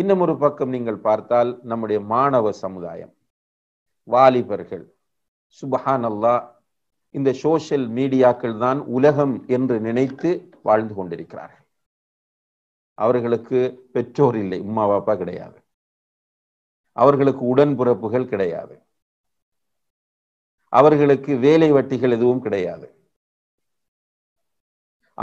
இன்னும் ஒரு பக்கம் நீங்கள் பார்த்தால் நம்முடைய மாணவ சமுதாயம் வாலிபர்கள் சுபஹான் அல்லா இந்த சோசியல் மீடியாக்கள் தான் உலகம் என்று நினைத்து வாழ்ந்து கொண்டிருக்கிறார்கள் அவர்களுக்கு பெற்றோர் இல்லை உமா பாப்பா கிடையாது அவர்களுக்கு உடன்பிறப்புகள் கிடையாது அவர்களுக்கு வேலை வட்டிகள் எதுவும் கிடையாது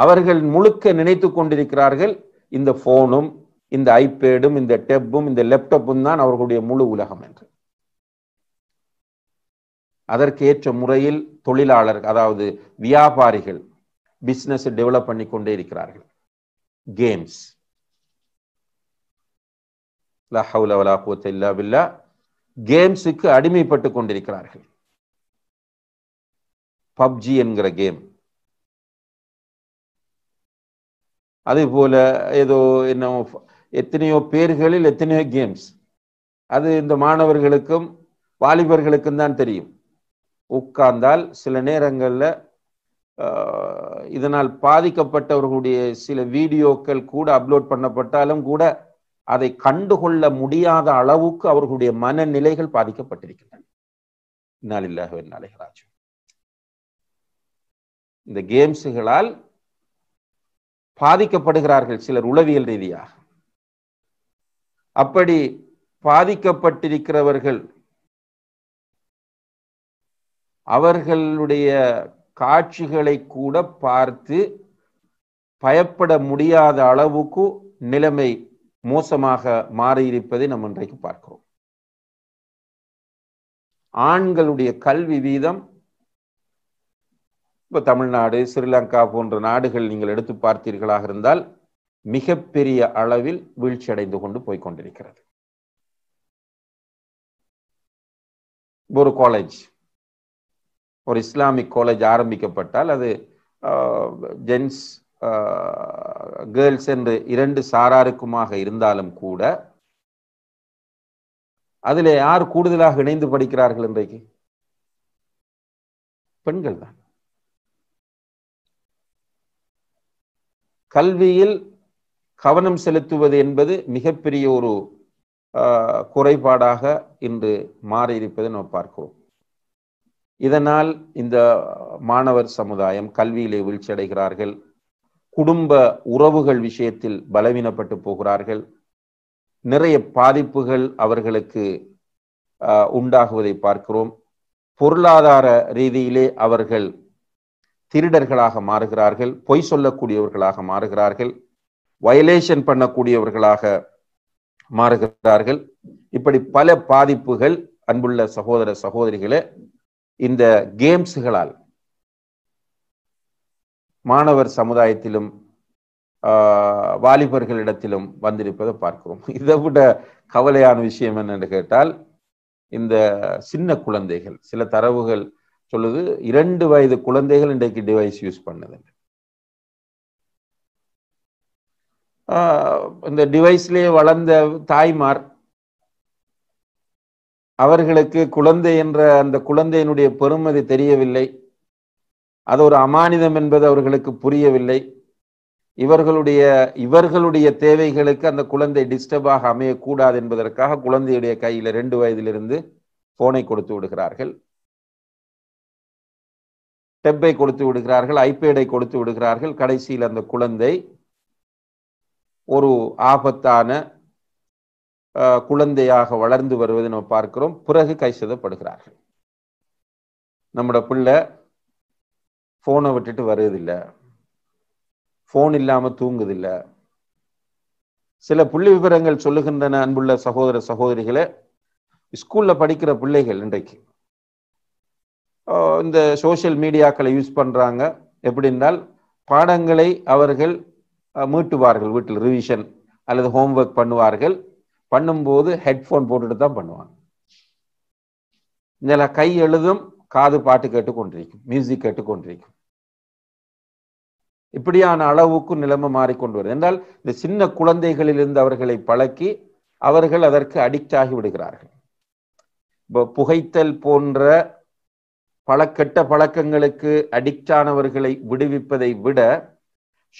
அவர்கள் முழுக்க நினைத்து கொண்டிருக்கிறார்கள் இந்த போனும் இந்த ஐபேடும் இந்த டெப்பும் இந்த லேப்டாப்பும் தான் அவர்களுடைய முழு உலகம் என்று அதற்கேற்ற முறையில் தொழிலாளர் அதாவது வியாபாரிகள் பிஸ்னஸ் டெவலப் பண்ணி கொண்டே இருக்கிறார்கள் கேம்ஸ் கேம்ஸுக்கு அடிமைப்பட்டு கொண்டிருக்கிறார்கள் பப்ஜி என்கிற கேம் அதே போல ஏதோ என்ன எத்தனையோ பேர்களில் எத்தனையோ கேம்ஸ் அது இந்த மாணவர்களுக்கும் வாலிபர்களுக்கும் தான் தெரியும் உட்கார்ந்தால் சில நேரங்களில் இதனால் பாதிக்கப்பட்டவர்களுடைய சில வீடியோக்கள் கூட அப்லோட் பண்ணப்பட்டாலும் கூட அதை கண்டுகொள்ள முடியாத அளவுக்கு அவர்களுடைய மனநிலைகள் பாதிக்கப்பட்டிருக்கின்றன நாளில்லாக நாளைகளாச்சும் இந்த கேம்ஸுகளால் பாதிக்கப்படுகிறார்கள் சிலர் உளவியல் ரீதியாக அப்படி பாதிக்கப்பட்டிருக்கிறவர்கள் அவர்களுடைய காட்சிகளை கூட பார்த்து பயப்பட முடியாத அளவுக்கு நிலைமை மோசமாக மாறியிருப்பதை நம்ம இன்றைக்கு பார்க்கிறோம் ஆண்களுடைய கல்வி வீதம் இப்போ தமிழ்நாடு ஸ்ரீலங்கா போன்ற நாடுகள் நீங்கள் எடுத்து பார்த்தீர்களாக இருந்தால் மிகப்பெரிய அளவில் வீழ்ச்சி அடைந்து கொண்டு போய் கொண்டிருக்கிறது ஒரு காலேஜ் ஒரு இஸ்லாமிக் காலேஜ் ஆரம்பிக்கப்பட்டால் அது ஜென்ஸ் கேர்ள்ஸ் என்று இரண்டு சாராருக்குமாக இருந்தாலும் கூட அதில் யார் கூடுதலாக இணைந்து படிக்கிறார்கள் இன்றைக்கு பெண்கள் தான் கல்வியில் கவனம் செலுத்துவது என்பது மிகப்பெரிய ஒரு குறைபாடாக இன்று மாறியிருப்பதை நம்ம பார்க்கிறோம் இதனால் இந்த மாணவர் சமுதாயம் கல்வியிலே வீழ்ச்சியடைகிறார்கள் குடும்ப உறவுகள் விஷயத்தில் பலவீனப்பட்டு போகிறார்கள் நிறைய பாதிப்புகள் அவர்களுக்கு உண்டாகுவதை பார்க்கிறோம் பொருளாதார ரீதியிலே அவர்கள் திருடர்களாக மாறுகிறார்கள் பொய் சொல்லக்கூடியவர்களாக மாறுகிறார்கள் வயலேஷன் பண்ணக்கூடியவர்களாக மாறுகிறார்கள் இப்படி பல பாதிப்புகள் அன்புள்ள சகோதர சகோதரிகளே இந்த கேம்ஸுகளால் மாணவர் சமுதாயத்திலும் வாலிபர்களிடத்திலும் வந்திருப்பதை பார்க்கிறோம் இதை விட கவலையான விஷயம் என்னென்னு கேட்டால் இந்த சின்ன குழந்தைகள் சில தரவுகள் சொல்லுது இரண்டு வயது குழந்தைகள் இன்றைக்கு டிவைஸ் யூஸ் பண்ணுதுங்க இந்த டிவைஸ்லேயே வளர்ந்த தாய்மார் அவர்களுக்கு குழந்தை என்ற அந்த குழந்தையினுடைய பெருமதி தெரியவில்லை அது ஒரு அமானிதம் என்பது அவர்களுக்கு புரியவில்லை இவர்களுடைய இவர்களுடைய தேவைகளுக்கு அந்த குழந்தை டிஸ்டர்பாக அமையக்கூடாது என்பதற்காக குழந்தையுடைய கையில் ரெண்டு வயதிலிருந்து போனை கொடுத்து விடுகிறார்கள் டெப்பை கொடுத்து விடுகிறார்கள் ஐபேடை கொடுத்து விடுகிறார்கள் கடைசியில் அந்த குழந்தை ஒரு ஆபத்தான குழந்தையாக வளர்ந்து வருவதை நம்ம பார்க்கிறோம் பிறகு கைசதப்படுகிறார்கள் நம்மட பிள்ளை ஃபோனை விட்டுட்டு வருவதில்லை ஃபோன் இல்லாமல் தூங்குதில்லை சில புள்ளி விவரங்கள் சொல்லுகின்றன அன்புள்ள சகோதர சகோதரிகளை ஸ்கூலில் படிக்கிற பிள்ளைகள் இன்றைக்கு இந்த சோசியல் மீடியாக்களை யூஸ் பண்ணுறாங்க எப்படி இருந்தால் பாடங்களை அவர்கள் மீட்டுவார்கள் வீட்டில் ரிவிஷன் அல்லது ஹோம்ஒர்க் பண்ணுவார்கள் பண்ணும்போது ஹெட்ஃபோன் போட்டுட்டு தான் பண்ணுவாங்க இதில் கை எழுதும் காது பாட்டு கேட்டுக்கொண்டிருக்கும் மியூசிக் கேட்டுக்கொண்டிருக்கும் இப்படியான அளவுக்கு நிலைமை மாறிக்கொண்டு வருது என்றால் இந்த சின்ன குழந்தைகளிலிருந்து அவர்களை பழக்கி அவர்கள் அதற்கு அடிக்ட் ஆகி விடுகிறார்கள் இப்போ புகைத்தல் போன்ற பல கெட்ட பழக்கங்களுக்கு அடிக்ட் ஆனவர்களை விடுவிப்பதை விட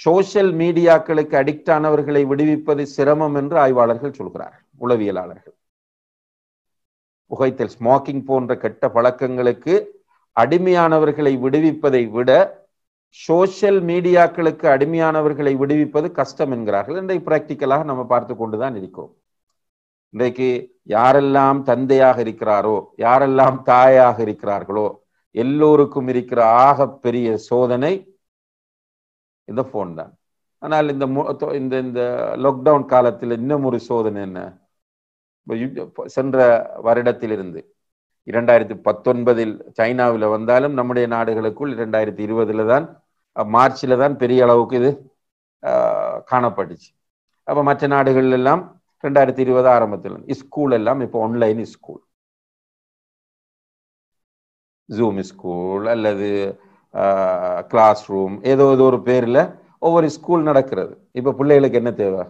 சோசியல் மீடியாக்களுக்கு அடிக்ட் ஆனவர்களை விடுவிப்பது சிரமம் என்று ஆய்வாளர்கள் சொல்கிறார்கள் உளவியலாளர்கள் புகைத்தல் ஸ்மோக்கிங் போன்ற கெட்ட பழக்கங்களுக்கு அடிமையானவர்களை விடுவிப்பதை விட சோசியல் மீடியாக்களுக்கு அடிமையானவர்களை விடுவிப்பது கஷ்டம் என்கிறார்கள் இன்றைக்கு பிராக்டிக்கலாக நம்ம பார்த்து கொண்டுதான் இருக்கிறோம் இன்றைக்கு யாரெல்லாம் தந்தையாக இருக்கிறாரோ யாரெல்லாம் தாயாக இருக்கிறார்களோ எல்லோருக்கும் இருக்கிற ஆக பெரிய சோதனை இந்த போன் தான் ஆனால் இந்த இந்த இந்த லாக்டவுன் காலத்தில் இன்னும் ஒரு சோதனை என்ன சென்ற வருடத்திலிருந்து இரண்டாயிரத்தி பத்தொன்பதில் சைனாவில் வந்தாலும் நம்முடைய நாடுகளுக்குள் இரண்டாயிரத்தி இருபதுல தான் மார்ச்சில் தான் பெரிய அளவுக்கு இது காணப்பட்டுச்சு அப்போ மற்ற நாடுகள் எல்லாம் ரெண்டாயிரத்தி இருபது ஆரம்பத்தில் ஸ்கூல் எல்லாம் இப்போ ஆன்லைன் ஸ்கூல் ஜூம் ஸ்கூல் அல்லது கிளாஸ் ரூம் ஏதோ ஏதோ ஒரு பேரில் ஒவ்வொரு ஸ்கூல் நடக்கிறது இப்போ பிள்ளைகளுக்கு என்ன தேவை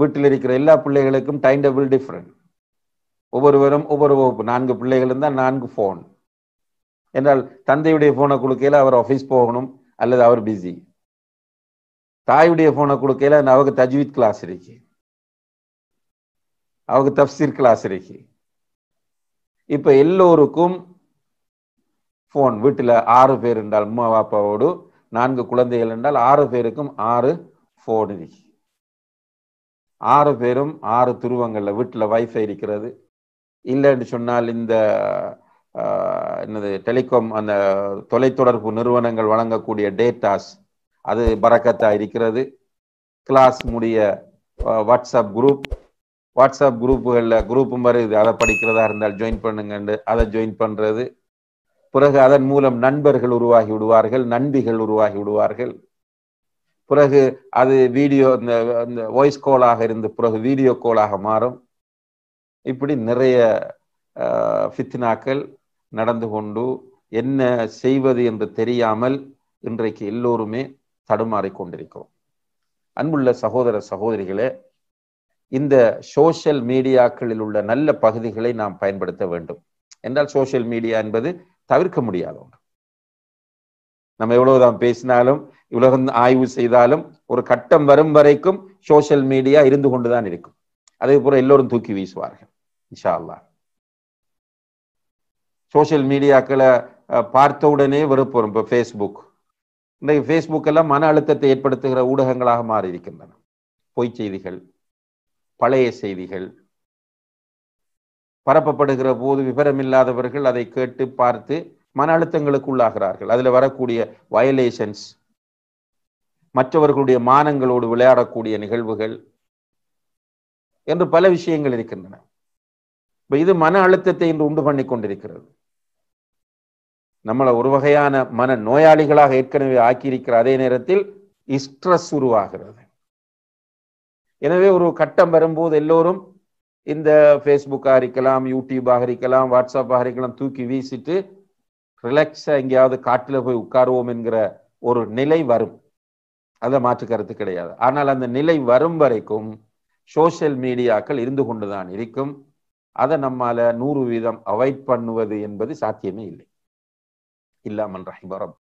வீட்டில் இருக்கிற எல்லா பிள்ளைகளுக்கும் டைம் டேபிள் டிஃப்ரெண்ட் ஒவ்வொருவரும் ஒவ்வொரு வகுப்பு நான்கு பிள்ளைகள் இருந்தால் நான்கு ஃபோன் என்றால் தந்தையுடைய ஃபோனை கொடுக்கையில் அவர் ஆஃபீஸ் போகணும் அல்லது அவர் பிஸி தாயுடைய ஃபோனை கொடுக்கையில் அவருக்கு தஜ்வீத் கிளாஸ் இருக்கு அவருக்கு தப்சீர் கிளாஸ் இருக்குது இப்ப எல்லோருக்கும் போன் வீட்டுல ஆறு பேர் என்றால் அம்மா பாப்பாவோடு நான்கு குழந்தைகள் என்றால் ஆறு பேருக்கும் ஆறு போன் ஆறு பேரும் ஆறு துருவங்கள்ல வீட்டுல வைஃபை இருக்கிறது இல்லைன்னு சொன்னால் இந்த என்னது டெலிகாம் அந்த தொலைத்தொடர்பு நிறுவனங்கள் வழங்கக்கூடிய டேட்டாஸ் அது பறக்கத்தா இருக்கிறது கிளாஸ் முடிய வாட்ஸ்அப் குரூப் வாட்ஸ்அப் குரூப்புகளில் குரூப்பும் மாதிரி அதை படிக்கிறதா இருந்தால் ஜாயின் பண்ணுங்கண்டு அதை ஜாயின் பண்ணுறது பிறகு அதன் மூலம் நண்பர்கள் உருவாகி விடுவார்கள் நண்பிகள் உருவாகி விடுவார்கள் பிறகு அது வீடியோ இந்த வாய்ஸ் கோலாக இருந்து பிறகு வீடியோ கோலாக மாறும் இப்படி நிறைய ஃபித்னாக்கள் நடந்து கொண்டு என்ன செய்வது என்று தெரியாமல் இன்றைக்கு எல்லோருமே தடுமாறிக் கொண்டிருக்கிறோம் அன்புள்ள சகோதர சகோதரிகளே இந்த சோசியல் மீடியாக்களில் உள்ள நல்ல பகுதிகளை நாம் பயன்படுத்த வேண்டும் என்றால் சோசியல் மீடியா என்பது தவிர்க்க முடியாத ஒன்று நம்ம எவ்வளவுதான் பேசினாலும் உலகம் ஆய்வு செய்தாலும் ஒரு கட்டம் வரும் வரைக்கும் சோசியல் மீடியா இருந்து கொண்டுதான் இருக்கும் அதே போல எல்லோரும் தூக்கி வீசுவார்கள் இன்ஷால்லா சோசியல் மீடியாக்களை பார்த்த உடனே வெறுப்பு இப்போ ஃபேஸ்புக் இன்றைக்கு ஃபேஸ்புக் எல்லாம் மன அழுத்தத்தை ஏற்படுத்துகிற ஊடகங்களாக மாறி இருக்கின்றன பொய்ச் செய்திகள் பழைய செய்திகள் பரப்பப்படுகிற போது விவரமில்லாதவர்கள் அதை கேட்டு பார்த்து மன அழுத்தங்களுக்கு உள்ளாகிறார்கள் அதில் வரக்கூடிய வயலேஷன்ஸ் மற்றவர்களுடைய மானங்களோடு விளையாடக்கூடிய நிகழ்வுகள் என்று பல விஷயங்கள் இருக்கின்றன இப்போ இது மன அழுத்தத்தை இன்று உண்டு பண்ணி கொண்டிருக்கிறது நம்மளை ஒரு வகையான மன நோயாளிகளாக ஏற்கனவே ஆக்கியிருக்கிற அதே நேரத்தில் ஸ்ட்ரெஸ் உருவாகிறது எனவே ஒரு கட்டம் வரும்போது எல்லோரும் இந்த ஃபேஸ்புக்காக இருக்கலாம் யூடியூப்பாக இருக்கலாம் வாட்ஸ்அப்பாக இருக்கலாம் தூக்கி வீசிட்டு ரிலாக்ஸாக எங்கேயாவது காட்டில் போய் உட்காருவோம் என்கிற ஒரு நிலை வரும் அதை மாற்று கருத்து கிடையாது ஆனால் அந்த நிலை வரும் வரைக்கும் சோசியல் மீடியாக்கள் இருந்து கொண்டுதான் இருக்கும் அதை நம்மால நூறு வீதம் அவாய்ட் பண்ணுவது என்பது சாத்தியமே இல்லை இல்லாமல் ரஹிபரம்